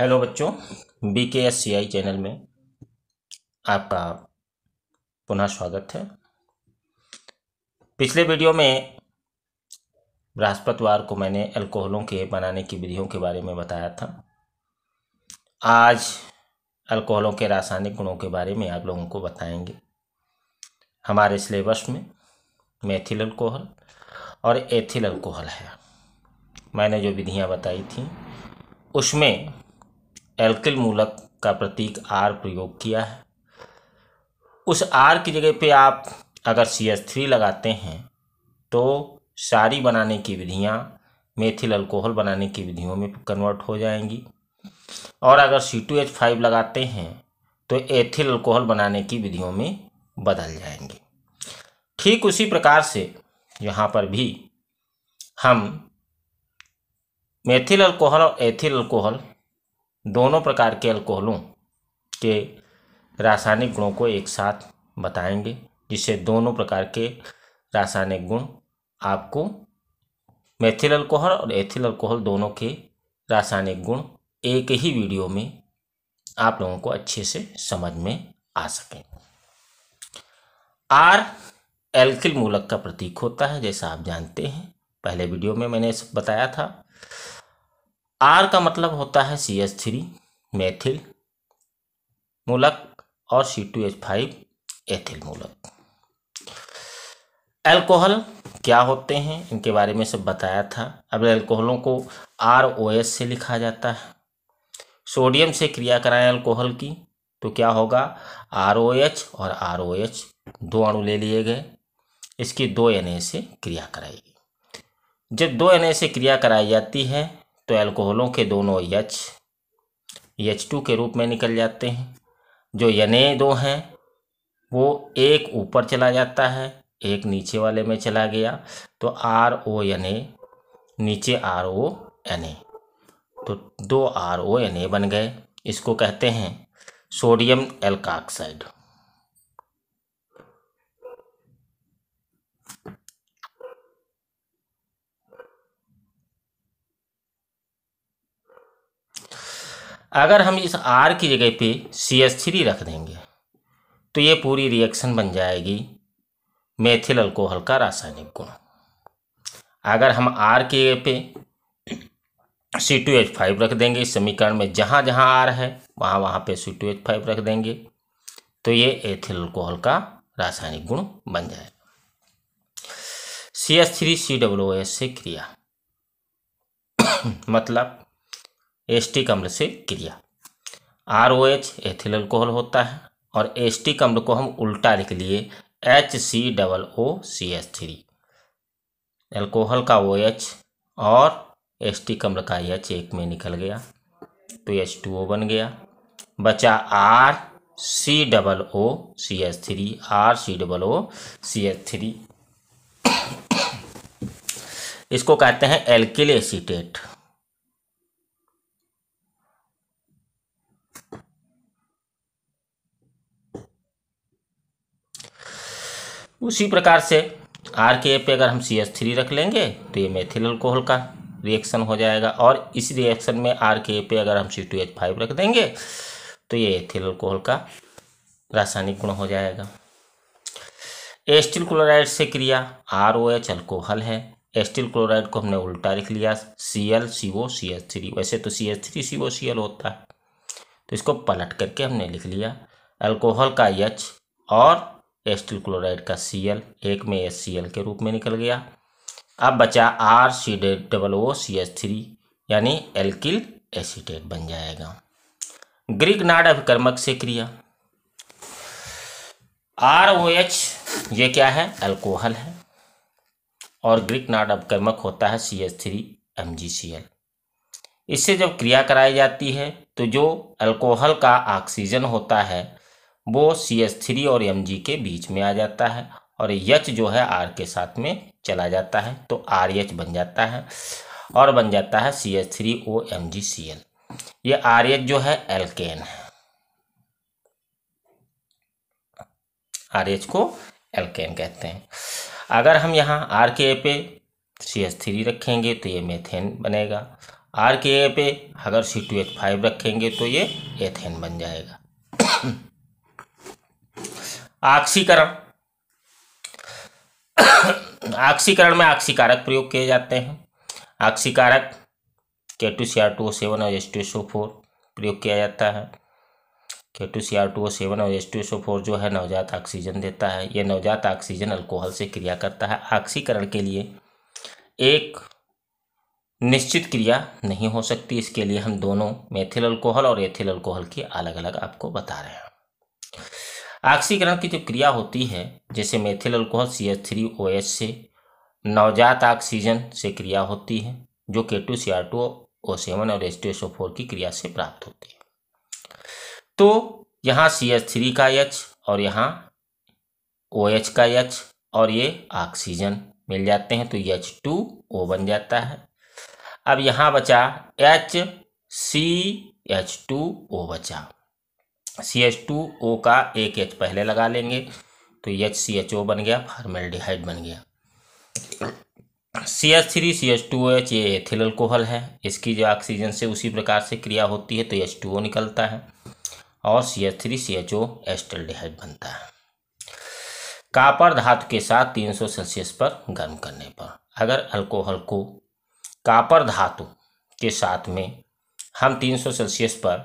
hello बच्चों B के S C आई channel में आपका पुनः स्वागत है पिछले वीडियो में बृहस्पतिवार को मैंने अल्कोहलों के बनाने की विधियों के बारे में बताया था आज अल्कोहलों के रासायनिक गुणों के बारे में आप लोगों को बताएंगे हमारे सिलेबस में मेथिल अल्कोहल और एथिल अल्कोहल है मैंने जो विधियाँ बताई थी उसमें एल्किल मूलक का प्रतीक आर प्रयोग किया है उस आर की जगह पे आप अगर सी एच थ्री लगाते हैं तो सारी बनाने की विधियाँ मेथिल अल्कोहल बनाने की विधियों में कन्वर्ट हो जाएंगी और अगर सी टू एच फाइव लगाते हैं तो एथिल अल्कोहल बनाने की विधियों में बदल जाएंगे ठीक उसी प्रकार से यहाँ पर भी हम मेथिल अल्कोहल और एथिल अल्कोहल दोनों प्रकार के अल्कोहलों के रासायनिक गुणों को एक साथ बताएंगे जिससे दोनों प्रकार के रासायनिक गुण आपको मेथिल अल्कोहल और एथिल अल्कोहल दोनों के रासायनिक गुण एक ही वीडियो में आप लोगों को अच्छे से समझ में आ सकें आर एल्किल मूलक का प्रतीक होता है जैसा आप जानते हैं पहले वीडियो में मैंने बताया था आर का मतलब होता है सी एच थ्री मैथिल मूलक और C two H five ethyl मूलक एल्कोहल क्या होते हैं इनके बारे में सब बताया था अब एल्कोहलों को आर ओ एस से लिखा जाता है सोडियम से क्रिया कराएं एल्कोहल की तो क्या होगा आर ओ एच और आर ओ एच दो अणु ले लिए गए इसकी दो एन ए से क्रिया कराई गई जब दो एन ए से क्रिया कराई जाती है तो एल्कोहलों के दोनों यच यच टू के रूप में निकल जाते हैं जो यने दो हैं वो एक ऊपर चला जाता है एक नीचे वाले में चला गया तो आर ओ एन ए नीचे आर ओ एन ए तो दो आर ओ एन ए बन गए इसको कहते हैं सोडियम एल्काक्साइड अगर हम इस आर की जगह पे सी एस थ्री रख देंगे तो ये पूरी रिएक्शन बन जाएगी मेथिल अल्कोहल का रासायनिक गुण अगर हम आर की जगह पे सी टू एच फाइव रख देंगे इस समीकरण में जहाँ जहाँ आर है वहाँ वहाँ पे सी टू एच फाइव रख देंगे तो ये एथिल अल्कोहल का रासायनिक गुण बन जाएगा C S three C W S से क्रिया मतलब एस्टिक अम्ल से क्रिया R O H ethyl alcohol होता है और एस्टिक अम्ल को हम उल्टा लिख लिए H C double O C H three alcohol का ओ एच और एस्टिक अम्ल का एच एक में निकल गया तो एच टू ओ बन गया बचा R C double O C H three R C double O C H three इसको कहते हैं एल्किल एसीटेट उसी प्रकार से आर के ए पे अगर हम सी एच थ्री रख लेंगे तो ये मेथिल अल्कोहल का रिएक्शन हो जाएगा और इस रिएक्शन में आर के ए पे अगर हम सी टू एच फाइव रख देंगे तो ये एथिल अल्कोहल का रासायनिक गुण हो जाएगा एस्टिल क्लोराइड से क्रिया आर ओ एच अल्कोहल है एस्टिल क्लोराइड को हमने उल्टा लिख लिया C L C O C H three वैसे तो C H three C O C L होता है तो इसको पलट करके हमने लिख लिया अल्कोहल का एच और एस्टिल क्लोराइड का सी एल एक में एस सी एल के रूप में निकल गया अब बचा R C double O C H three यानी एल्किल एसीटेट बन जाएगा ग्रीक नाड अभिकर्मक से क्रिया आर ओ एच ये क्या है अल्कोहल है और ग्रीक नाड अभिकर्मक होता है C H three M G C L इससे जब क्रिया कराई जाती है तो जो अल्कोहल का ऑक्सीजन होता है वो सी एस थ्री और एम जी के बीच में आ जाता है और यच जो है आर के साथ में चला जाता है तो आर एच बन जाता है और बन जाता है C H three O M G C L ये आर एच जो है एलकेन है आर एच को एलकेन कहते हैं अगर हम यहाँ आर के ए पे सी एच थ्री रखेंगे तो ये मेथेन बनेगा आर के ए पे अगर सी टू एच फाइव रखेंगे तो ये एथेन बन जाएगा आक्सीकरण आक्सीकरण में आक्सीकारक प्रयोग किए जाते हैं आक्सीकारक K two C R two O seven और S two S O four प्रयोग किया जाता है K two C R two O seven और S two S O four जो है नवजात ऑक्सीजन देता है यह नवजात ऑक्सीजन अल्कोहल से क्रिया करता है आक्सीकरण के लिए एक निश्चित क्रिया नहीं हो सकती इसके लिए हम दोनों मेथिल अल्कोहल और एथिल अल्कोहल की अलग अलग आपको बता रहे हैं ऑक्सीकरण की जो क्रिया होती है जैसे methyl alcohol C H three O H से नवजात ऑक्सीजन से क्रिया होती है जो K two C R two O seven और H two S O four की क्रिया से प्राप्त होती है तो यहाँ सी एच थ्री का एच और यहाँ ओ एच का एच और ये ऑक्सीजन मिल जाते हैं तो एच टू ओ बन जाता है अब यहाँ बचा H C H two O बचा सी एच टू ओ का एक एच पहले लगा लेंगे तो एच सी एच ओ बन गया फार्मेल्डिहाइड बन गया C H three C H two O H ये एथिल अल्कोहल है इसकी जो ऑक्सीजन से उसी प्रकार से क्रिया होती है तो एच टू ओ निकलता है और C H three C H O डिहाइड बनता है कापर धातु के साथ 300 सेल्सियस पर गर्म करने पर अगर अल्कोहल को कापर धातु के साथ में हम 300 सेल्सियस पर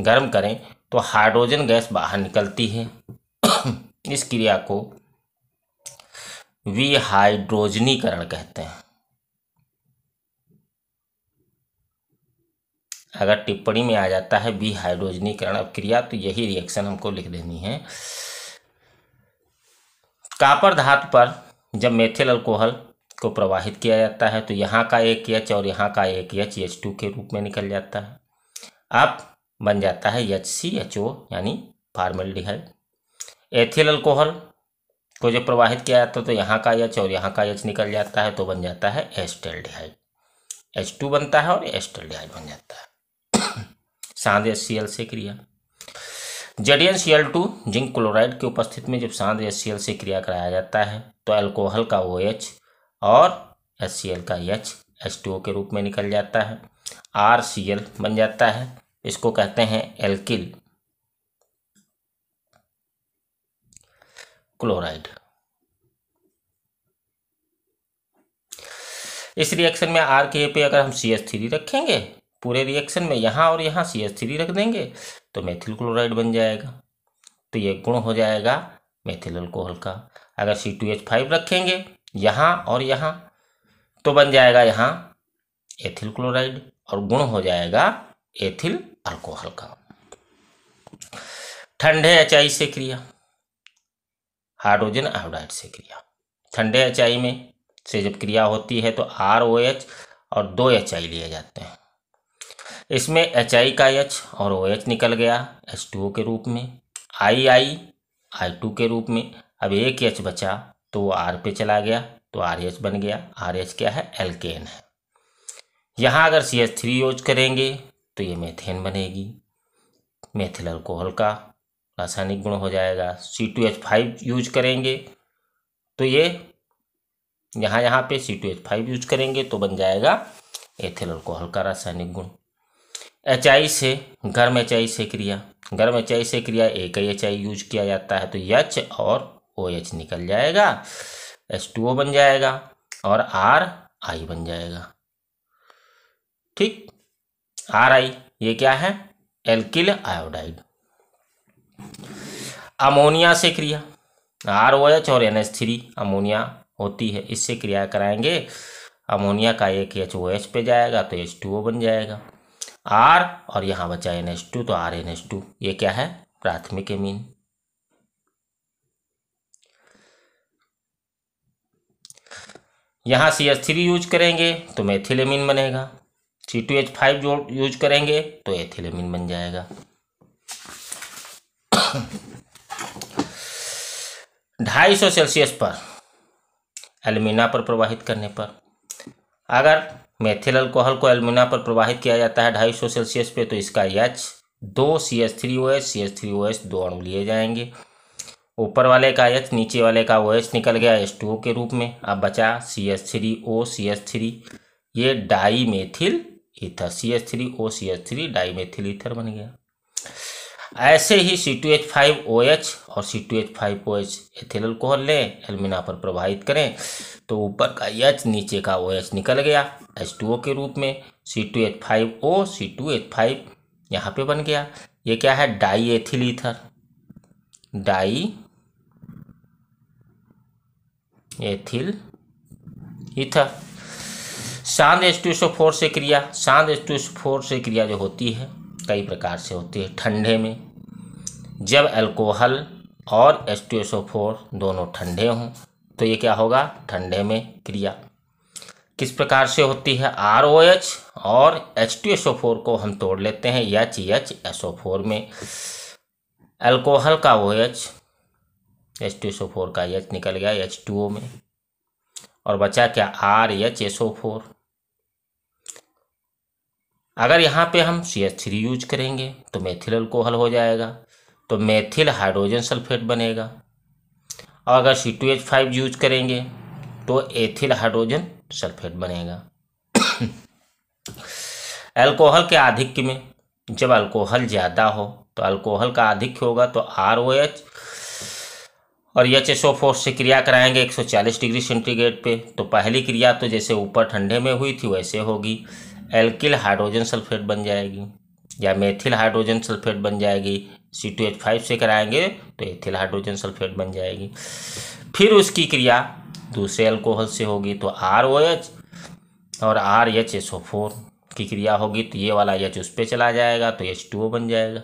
गर्म करें तो हाइड्रोजन गैस बाहर निकलती है इस क्रिया को विहाइड्रोजनीकरण कहते हैं अगर टिप्पणी में आ जाता है विहाइड्रोजनीकरण अब क्रिया तो यही रिएक्शन हमको लिख देनी है कापर धातु पर जब मेथिल अल्कोहल को प्रवाहित किया जाता है तो यहाँ का एक एच और यहाँ का एक एच एच टू के रूप में निकल जाता है अब बन जाता है एच सी एच ओ यानी फार्मेल्डिहाइड एथिल अल्कोहल को जब प्रवाहित किया जाता है तो यहाँ का एच और यहाँ का एच निकल जाता है तो बन जाता है डिहाइड एच टू बनता है और डिहाइड बन जाता है सांद एस सी एल से क्रिया जेडियन C L two zinc chloride की उपस्थिति में जब सांद एस सी एल से क्रिया कराया जाता है तो अल्कोहल का ओ एच और एस सी एल का एच एच टू ओ के रूप में निकल जाता है आर सी एल बन जाता है इसको कहते हैं एल्किल क्लोराइड इस रिएक्शन में आर के पे अगर हम सी एस थ्री रखेंगे पूरे रिएक्शन में यहाँ और यहाँ सी एस थ्री रख देंगे तो मेथिल क्लोराइड बन जाएगा तो ये गुण हो जाएगा मेथिल अल्कोहल का अगर सी टू एच फाइव रखेंगे यहाँ और यहाँ तो बन जाएगा यहाँ एथिल क्लोराइड और गुण हो जाएगा एथिल अल्कोहल का ठंडे एच से क्रिया हाइड्रोजन आयोडाइड से क्रिया ठंडे एच में से जब क्रिया होती है तो आर ओ एच और दो एच आई लिए जाते हैं इसमें एच आई का एच और ओ एच निकल गया एच टू ओ के रूप में आई आई आई टू के रूप में अब एक एच बचा तो वो आर पे चला गया तो आर एच बन गया आर एच क्या है एल्केन है यहाँ अगर सी एच थ्री यूज करेंगे तो ये मेथेन बनेगी मेथिल अल्कोहल का रासायनिक गुण हो जाएगा C two H five use करेंगे तो ये यहाँ यहाँ पे C two H five use करेंगे तो बन जाएगा एथिल अल्कोहल का रासायनिक गुण एच आई से गर्म एच आई से क्रिया गर्म एच आई से क्रिया एक ही एच आई यूज किया जाता है तो यच और ओ एच निकल जाएगा एच टू ओ बन जाएगा और आर आई बन जाएगा ठीक आर आई ये क्या है एल्किल आयोडाइड अमोनिया से क्रिया आर ओ एच और एन एच थ्री अमोनिया होती है इससे क्रिया कराएंगे अमोनिया का एक एच ओ एच पे जाएगा तो एच टू ओ बन जाएगा आर और यहाँ बचा एन एच टू तो आर एन एच टू ये क्या है प्राथमिक एमीन यहाँ सी एच थ्री यूज करेंगे तो मेथिलेमिन बनेगा सी टू एच फाइव जो यूज करेंगे तो एथिलेमिन बन जाएगा ढाई सौ सेल्सियस पर एलमिना पर प्रवाहित करने पर अगर मेथिल अल्कोहल को एलमिना पर प्रवाहित किया जाता है ढाई सौ सेल्सियस पे तो इसका एच दो C S three O H C S three O H दो अणु लिए जाएंगे ऊपर वाले का एच नीचे वाले का ओ एच निकल गया एस टू ओ के रूप में अब बचा C S three O C S three ये di methyl ether C H three O C H three dimethyl ether बन गया ऐसे ही C two H five O H और C two H five O H ethyl alcohol लें alumina पर प्रभावित करें तो ऊपर का एच नीचे का ओ एच निकल गया एच टू ओ के रूप में C two H five O C two H five यहाँ पे बन गया ये क्या है di ethyl ether di ethyl ether शांत एस फोर से क्रिया शांत एस फोर से क्रिया जो होती है कई प्रकार से होती है ठंडे में जब अल्कोहल और एस फोर दोनों ठंडे हों तो ये क्या होगा ठंडे में क्रिया किस प्रकार से होती है आर ओ एच और H two S O four को हम तोड़ लेते हैं H H S O four में अल्कोहल का O H H two S O four का एच निकल गया एच टू ओ में और बचा क्या R H S O four अगर यहाँ पे हम सी एच थ्री यूज करेंगे तो मेथिल अल्कोहल हो जाएगा तो मेथिल हाइड्रोजन सल्फेट बनेगा और अगर C two H five use करेंगे तो एथिल हाइड्रोजन सल्फेट बनेगा अल्कोहल के आधिक्य में जब अल्कोहल ज़्यादा हो तो अल्कोहल का आधिक्य होगा तो आर ओ एच और एच एस ओ फोर से क्रिया कराएंगे 140 डिग्री सेंटीग्रेड पे तो पहली क्रिया तो जैसे ऊपर ठंडे में हुई थी वैसे होगी एल्किल हाइड्रोजन सल्फेट बन जाएगी या मेथिल हाइड्रोजन सल्फेट बन जाएगी सी टू एच फाइव से कराएंगे तो एथिल हाइड्रोजन सल्फेट बन जाएगी फिर उसकी क्रिया दूसरे अल्कोहल से होगी तो आर ओ एच और R H S O four की क्रिया होगी तो ये वाला एच उस पर चला जाएगा तो एच टू ओ बन जाएगा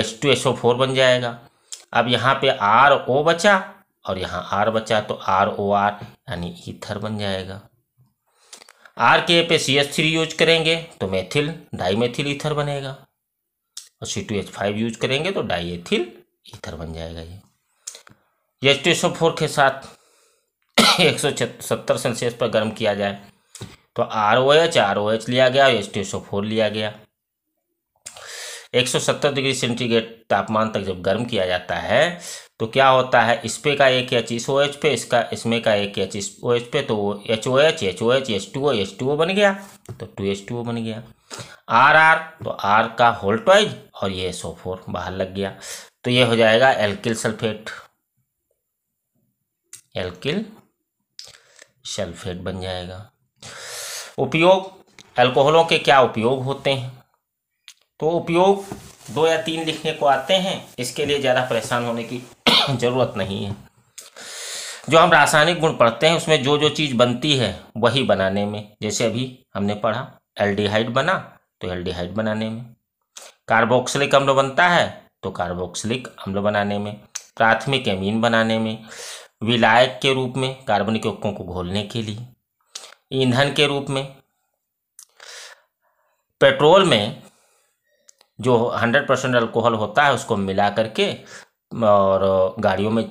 H two S O four बन जाएगा अब यहाँ पे आर ओ बचा और यहाँ आर बचा तो आर ओ आर यानी ईथर बन जाएगा आर के पे सी एच थ्री यूज करेंगे तो मेथिल डाई मेथिल ईथर बनेगा और C two H five use करेंगे तो डाई एथिल ईथर बन जाएगा ये H two S O four के साथ एक सौ सत्तर सेल्सियस पर गर्म किया जाए तो R O H R O H लिया गया और H two S O four लिया गया 170 डिग्री सेंटीग्रेड तापमान तक जब गर्म किया जाता है तो क्या होता है इस पे का एक एच इस ओ एच पे इसका इसमें का एक एच इस ओ एच पे तो वो H O H H O H H two O H two O बन गया तो टू एच टू ओ बन गया आर आर तो आर का होल्टवाइज और ये एस ओ फोर बाहर लग गया तो ये हो जाएगा एल्किल सल्फेट एल्किल सल्फेट बन जाएगा उपयोग अल्कोहलों के क्या उपयोग होते हैं तो उपयोग दो या तीन लिखने को आते हैं इसके लिए ज़्यादा परेशान होने की ज़रूरत नहीं है जो हम रासायनिक गुण पढ़ते हैं उसमें जो जो चीज़ बनती है वही बनाने में जैसे अभी हमने पढ़ा एल्डिहाइड बना तो एल्डिहाइड बनाने में कार्बोक्सिलिक अम्ल बनता है तो कार्बोक्सिलिक अम्ल बनाने में प्राथमिक एमीन बनाने में विलायक के रूप में कार्बनिक यौगिकों को घोलने के लिए ईंधन के रूप में पेट्रोल में जो हंड्रेड परसेंट अल्कोहल होता है उसको मिला करके और गाड़ियों में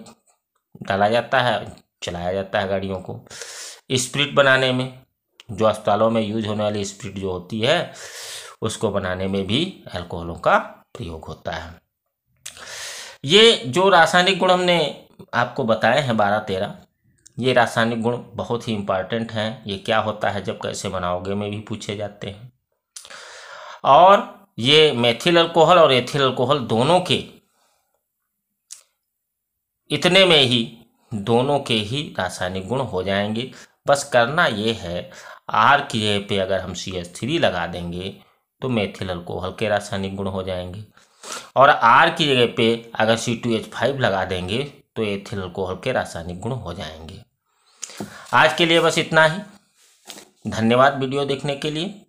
डाला जाता है चलाया जाता है गाड़ियों को स्प्रिट बनाने में जो अस्पतालों में यूज होने वाली स्प्रिट जो होती है उसको बनाने में भी अल्कोहलों का प्रयोग होता है ये जो रासायनिक गुण हमने आपको बताए हैं बारह तेरह ये रासायनिक गुण बहुत ही इम्पॉर्टेंट हैं ये क्या होता है जब कैसे बनाओगे में भी पूछे जाते हैं और ये मेथिल अल्कोहल और एथिल अल्कोहल दोनों के इतने में ही दोनों के ही रासायनिक गुण हो जाएंगे बस करना ये है आर की जगह पे अगर हम सी एच थ्री लगा देंगे तो मेथिल अल्कोहल के रासायनिक गुण हो जाएंगे और आर की जगह पे अगर सी टू एच फाइव लगा देंगे तो एथिल अल्कोहल के रासायनिक गुण हो जाएंगे आज के लिए बस इतना ही धन्यवाद वीडियो देखने के लिए